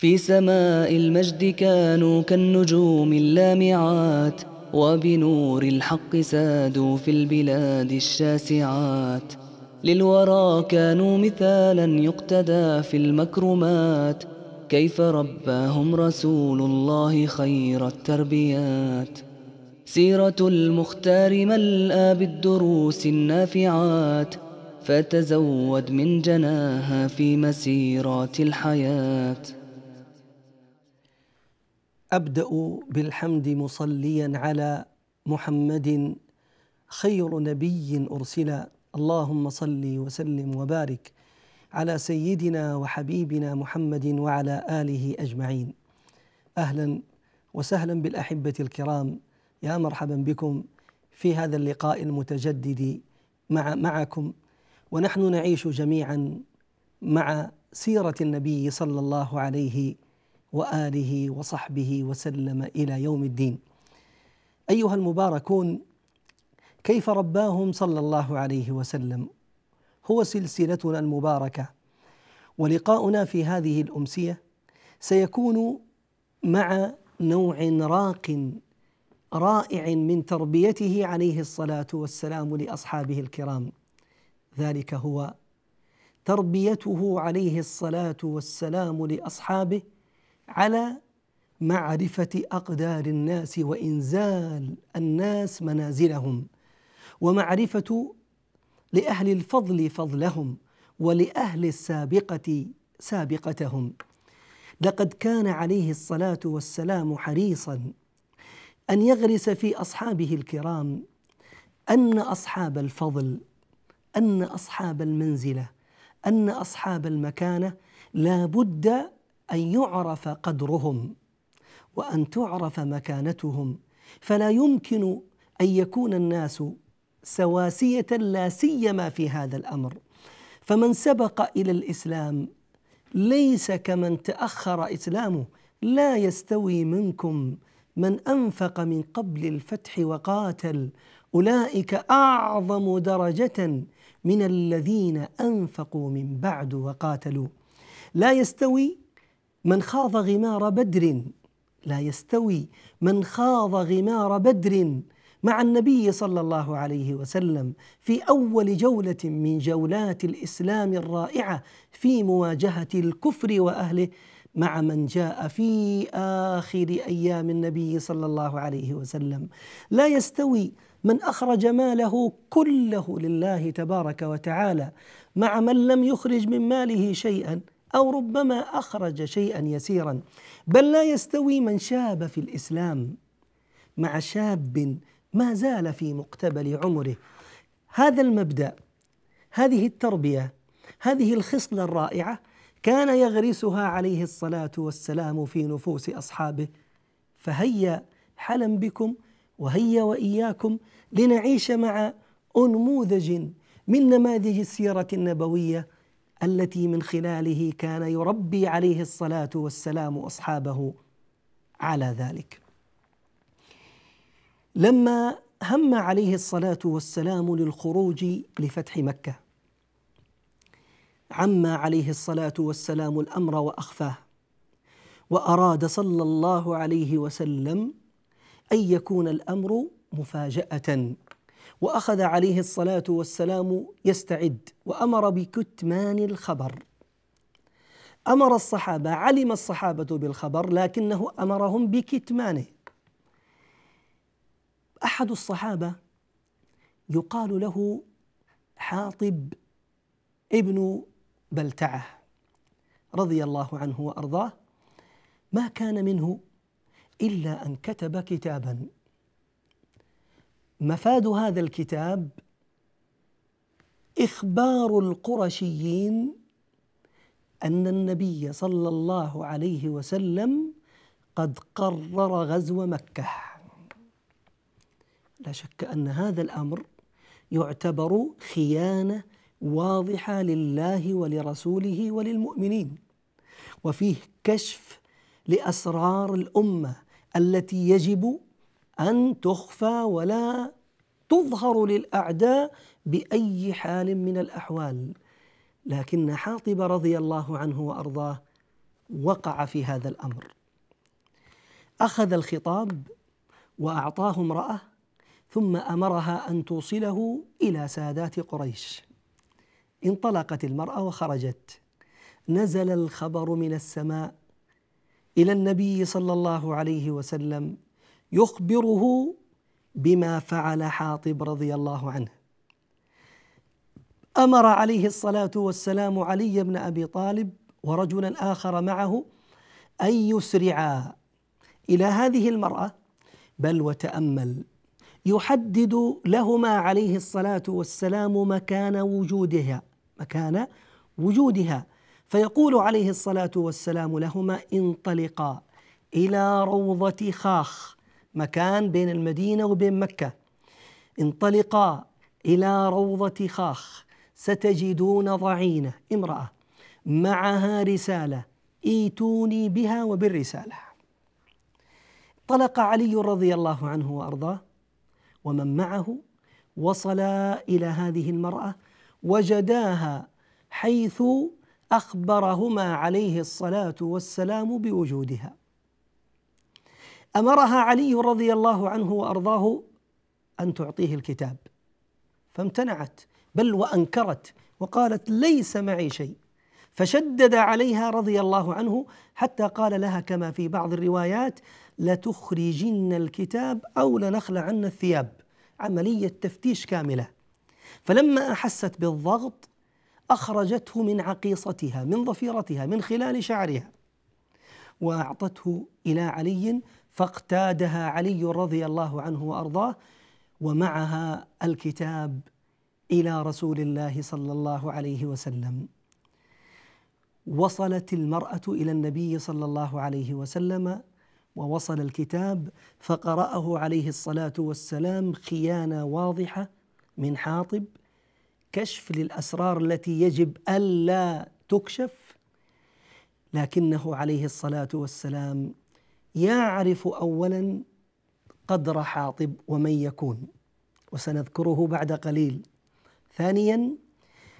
في سماء المجد كانوا كالنجوم اللامعات وبنور الحق سادوا في البلاد الشاسعات للورى كانوا مثالا يقتدى في المكرمات كيف رباهم رسول الله خير التربيات سيرة المختار ملأ بالدروس النافعات فتزود من جناها في مسيرات الحياه ابدا بالحمد مصليا على محمد خير نبي ارسل اللهم صل وسلم وبارك على سيدنا وحبيبنا محمد وعلى اله اجمعين اهلا وسهلا بالاحبه الكرام يا مرحبا بكم في هذا اللقاء المتجدد مع معكم ونحن نعيش جميعا مع سيره النبي صلى الله عليه وسلم واله وصحبه وسلم الى يوم الدين. ايها المباركون كيف رباهم صلى الله عليه وسلم هو سلسلتنا المباركه ولقاؤنا في هذه الامسيه سيكون مع نوع راق رائع من تربيته عليه الصلاه والسلام لاصحابه الكرام ذلك هو تربيته عليه الصلاه والسلام لاصحابه على معرفة أقدار الناس وإنزال الناس منازلهم ومعرفة لأهل الفضل فضلهم ولأهل السابقة سابقتهم لقد كان عليه الصلاة والسلام حريصا أن يغرس في أصحابه الكرام أن أصحاب الفضل أن أصحاب المنزلة أن أصحاب المكانة لا بد أن يعرف قدرهم وأن تعرف مكانتهم فلا يمكن أن يكون الناس سواسية لا سيما في هذا الأمر فمن سبق إلى الإسلام ليس كمن تأخر إسلامه لا يستوي منكم من أنفق من قبل الفتح وقاتل أولئك أعظم درجة من الذين أنفقوا من بعد وقاتلوا لا يستوي من خاض غمار بدر لا يستوي من خاض غمار بدر مع النبي صلى الله عليه وسلم في اول جوله من جولات الاسلام الرائعه في مواجهه الكفر واهله مع من جاء في اخر ايام النبي صلى الله عليه وسلم لا يستوي من اخرج ماله كله لله تبارك وتعالى مع من لم يخرج من ماله شيئا أو ربما أخرج شيئا يسيرا بل لا يستوي من شاب في الإسلام مع شاب ما زال في مقتبل عمره هذا المبدأ هذه التربية هذه الخصلة الرائعة كان يغرسها عليه الصلاة والسلام في نفوس أصحابه فهيا حلا بكم وهيا وإياكم لنعيش مع أنموذج من نماذج السيرة النبوية التي من خلاله كان يربي عليه الصلاه والسلام اصحابه على ذلك لما هم عليه الصلاه والسلام للخروج لفتح مكه عم عليه الصلاه والسلام الامر واخفاه واراد صلى الله عليه وسلم ان يكون الامر مفاجاه واخذ عليه الصلاه والسلام يستعد وامر بكتمان الخبر امر الصحابه علم الصحابه بالخبر لكنه امرهم بكتمانه احد الصحابه يقال له حاطب ابن بلتعه رضي الله عنه وارضاه ما كان منه الا ان كتب كتابا مفاد هذا الكتاب إخبار القرشيين أن النبي صلى الله عليه وسلم قد قرر غزو مكة لا شك أن هذا الأمر يعتبر خيانة واضحة لله ولرسوله وللمؤمنين وفيه كشف لأسرار الأمة التي يجب أن تخفى ولا تظهر للأعداء بأي حال من الأحوال لكن حاطب رضي الله عنه وأرضاه وقع في هذا الأمر أخذ الخطاب وأعطاه امرأة ثم أمرها أن توصله إلى سادات قريش انطلقت المرأة وخرجت نزل الخبر من السماء إلى النبي صلى الله عليه وسلم يخبره بما فعل حاطب رضي الله عنه امر عليه الصلاه والسلام علي بن ابي طالب ورجلا اخر معه ان يسرعا الى هذه المراه بل وتامل يحدد لهما عليه الصلاه والسلام مكان وجودها مكان وجودها فيقول عليه الصلاه والسلام لهما انطلقا الى روضه خاخ مكان بين المدينة وبين مكة انطلقا إلى روضة خاخ ستجدون ضعينة امرأة معها رسالة ايتوني بها وبالرسالة طلق علي رضي الله عنه وأرضاه ومن معه وصلا إلى هذه المرأة وجداها حيث أخبرهما عليه الصلاة والسلام بوجودها امرها علي رضي الله عنه وارضاه ان تعطيه الكتاب فامتنعت بل وانكرت وقالت ليس معي شيء فشدد عليها رضي الله عنه حتى قال لها كما في بعض الروايات لتخرجن الكتاب او لنخلعن الثياب عمليه تفتيش كامله فلما احست بالضغط اخرجته من عقيصتها من ضفيرتها من خلال شعرها واعطته الى علي فاقتادها علي رضي الله عنه وارضاه ومعها الكتاب الى رسول الله صلى الله عليه وسلم وصلت المراه الى النبي صلى الله عليه وسلم ووصل الكتاب فقراه عليه الصلاه والسلام خيانه واضحه من حاطب كشف للاسرار التي يجب الا تكشف لكنه عليه الصلاه والسلام يعرف اولا قدر حاطب ومن يكون وسنذكره بعد قليل ثانيا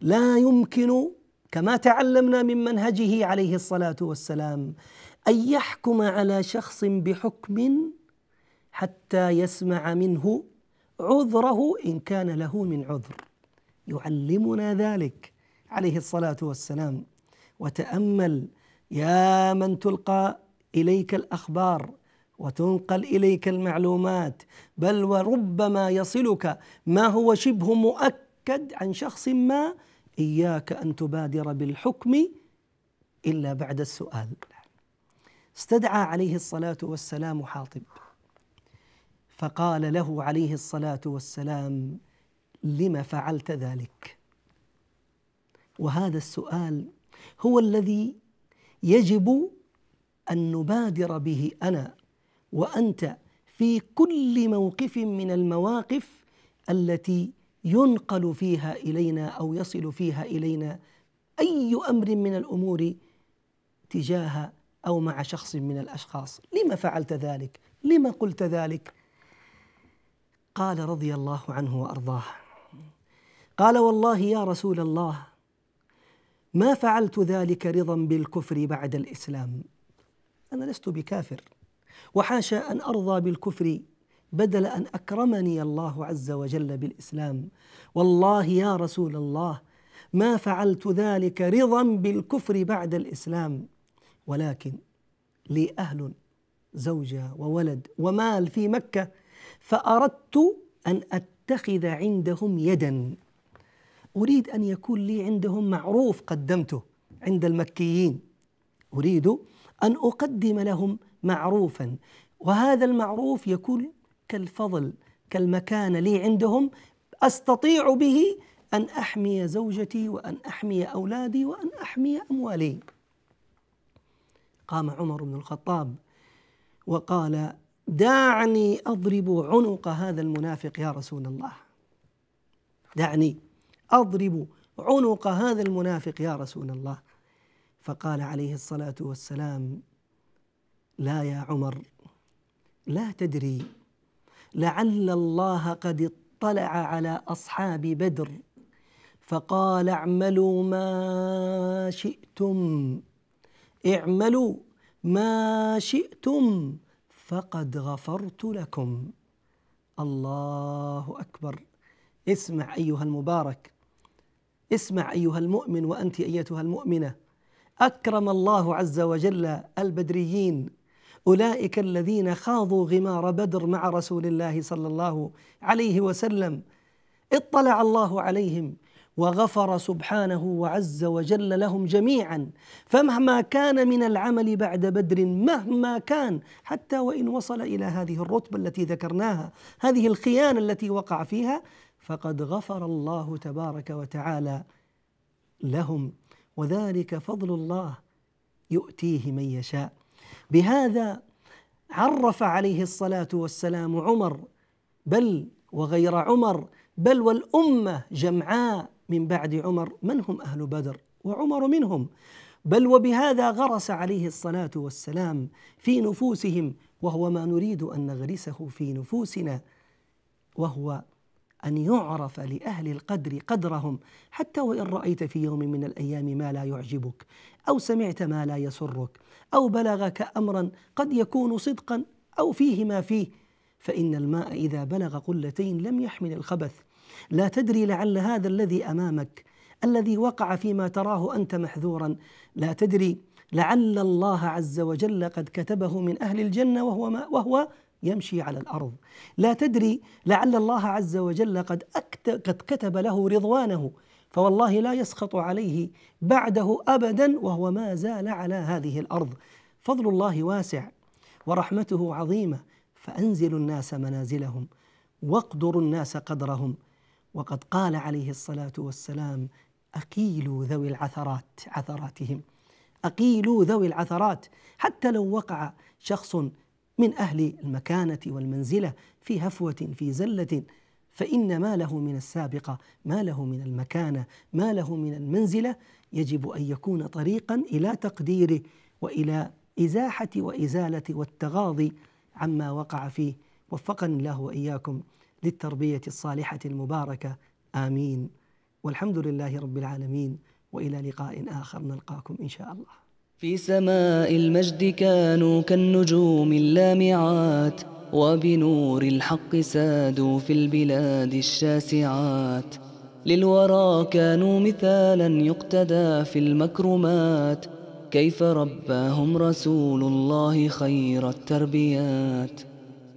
لا يمكن كما تعلمنا من منهجه عليه الصلاه والسلام ان يحكم على شخص بحكم حتى يسمع منه عذره ان كان له من عذر يعلمنا ذلك عليه الصلاه والسلام وتامل يا من تلقى اليك الاخبار وتنقل اليك المعلومات بل وربما يصلك ما هو شبه مؤكد عن شخص ما اياك ان تبادر بالحكم الا بعد السؤال استدعى عليه الصلاه والسلام حاطب فقال له عليه الصلاه والسلام لم فعلت ذلك وهذا السؤال هو الذي يجب ان نبادر به انا وانت في كل موقف من المواقف التي ينقل فيها الينا او يصل فيها الينا اي امر من الامور تجاه او مع شخص من الاشخاص لما فعلت ذلك لما قلت ذلك قال رضي الله عنه وارضاه قال والله يا رسول الله ما فعلت ذلك رضا بالكفر بعد الاسلام أنا لست بكافر وحاشا أن أرضى بالكفر بدل أن أكرمني الله عز وجل بالإسلام والله يا رسول الله ما فعلت ذلك رضا بالكفر بعد الإسلام ولكن لي أهل زوجة وولد ومال في مكة فأردت أن أتخذ عندهم يدا أريد أن يكون لي عندهم معروف قدمته عند المكيين أريد أن أقدم لهم معروفا وهذا المعروف يكون كالفضل كالمكانة لي عندهم أستطيع به أن أحمي زوجتي وأن أحمي أولادي وأن أحمي أموالي قام عمر بن الخطاب وقال دعني أضرب عنق هذا المنافق يا رسول الله دعني أضرب عنق هذا المنافق يا رسول الله فقال عليه الصلاه والسلام لا يا عمر لا تدري لعل الله قد اطلع على اصحاب بدر فقال اعملوا ما شئتم اعملوا ما شئتم فقد غفرت لكم الله اكبر اسمع ايها المبارك اسمع ايها المؤمن وانت ايتها المؤمنه اكرم الله عز وجل البدريين اولئك الذين خاضوا غمار بدر مع رسول الله صلى الله عليه وسلم اطلع الله عليهم وغفر سبحانه وعز وجل لهم جميعا فمهما كان من العمل بعد بدر مهما كان حتى وان وصل الى هذه الرتبه التي ذكرناها هذه الخيانه التي وقع فيها فقد غفر الله تبارك وتعالى لهم وذلك فضل الله يؤتيه من يشاء بهذا عرف عليه الصلاه والسلام عمر بل وغير عمر بل والامه جمعاء من بعد عمر من هم اهل بدر وعمر منهم بل وبهذا غرس عليه الصلاه والسلام في نفوسهم وهو ما نريد ان نغرسه في نفوسنا وهو أن يعرف لأهل القدر قدرهم حتى وإن رأيت في يوم من الأيام ما لا يعجبك أو سمعت ما لا يسرك أو بلغك أمرا قد يكون صدقا أو فيه ما فيه فإن الماء إذا بلغ قلتين لم يحمل الخبث لا تدري لعل هذا الذي أمامك الذي وقع فيما تراه أنت محذورا لا تدري لعل الله عز وجل قد كتبه من أهل الجنة وهو, ما وهو يمشي على الارض لا تدري لعل الله عز وجل قد قد كتب له رضوانه فوالله لا يسخط عليه بعده ابدا وهو ما زال على هذه الارض فضل الله واسع ورحمته عظيمه فانزلوا الناس منازلهم واقدروا الناس قدرهم وقد قال عليه الصلاه والسلام اقيلوا ذوي العثرات عثراتهم اقيلوا ذوي العثرات حتى لو وقع شخص من أهل المكانة والمنزلة في هفوة في زلة فإن ما له من السابقة ما له من المكانة ما له من المنزلة يجب أن يكون طريقا إلى تقديره وإلى إزاحة وإزالة والتغاضي عما وقع فيه وفقني الله وإياكم للتربية الصالحة المباركة آمين والحمد لله رب العالمين وإلى لقاء آخر نلقاكم إن شاء الله في سماء المجد كانوا كالنجوم اللامعات وبنور الحق سادوا في البلاد الشاسعات للورى كانوا مثالا يقتدى في المكرمات كيف رباهم رسول الله خير التربيات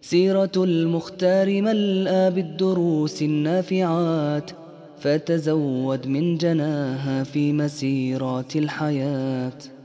سيرة المختار ملأ بالدروس النافعات فتزود من جناها في مسيرات الحياه